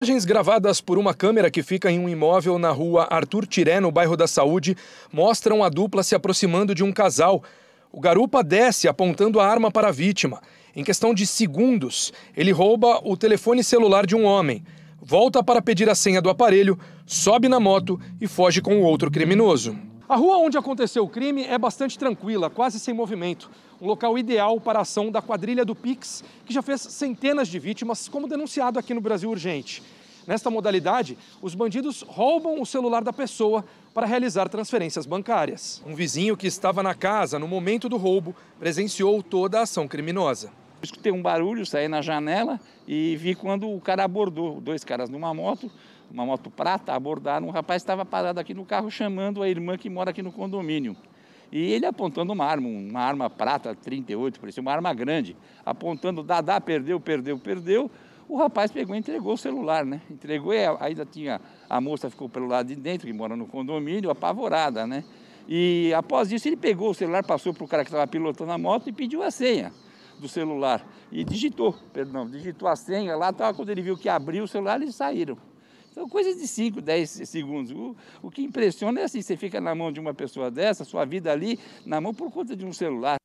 Imagens gravadas por uma câmera que fica em um imóvel na rua Arthur Tiré, no bairro da Saúde, mostram a dupla se aproximando de um casal. O garupa desce apontando a arma para a vítima. Em questão de segundos, ele rouba o telefone celular de um homem, volta para pedir a senha do aparelho, sobe na moto e foge com o outro criminoso. A rua onde aconteceu o crime é bastante tranquila, quase sem movimento. Um local ideal para a ação da quadrilha do Pix, que já fez centenas de vítimas, como denunciado aqui no Brasil Urgente. Nesta modalidade, os bandidos roubam o celular da pessoa para realizar transferências bancárias. Um vizinho que estava na casa no momento do roubo presenciou toda a ação criminosa. Escutei um barulho, saí na janela e vi quando o cara abordou, dois caras numa moto, uma moto prata, abordaram. Um rapaz estava parado aqui no carro chamando a irmã que mora aqui no condomínio. E ele apontando uma arma, uma arma prata 38, parecia uma arma grande, apontando, dá, perdeu, perdeu, perdeu. O rapaz pegou e entregou o celular, né? Entregou e ainda tinha, a moça ficou pelo lado de dentro, que mora no condomínio, apavorada, né? E após isso ele pegou o celular, passou para o cara que estava pilotando a moto e pediu a senha do celular. E digitou, perdão, digitou a senha lá, tal, quando ele viu que abriu o celular, eles saíram. São coisas de 5, 10 segundos. O, o que impressiona é assim, você fica na mão de uma pessoa dessa, sua vida ali, na mão por conta de um celular.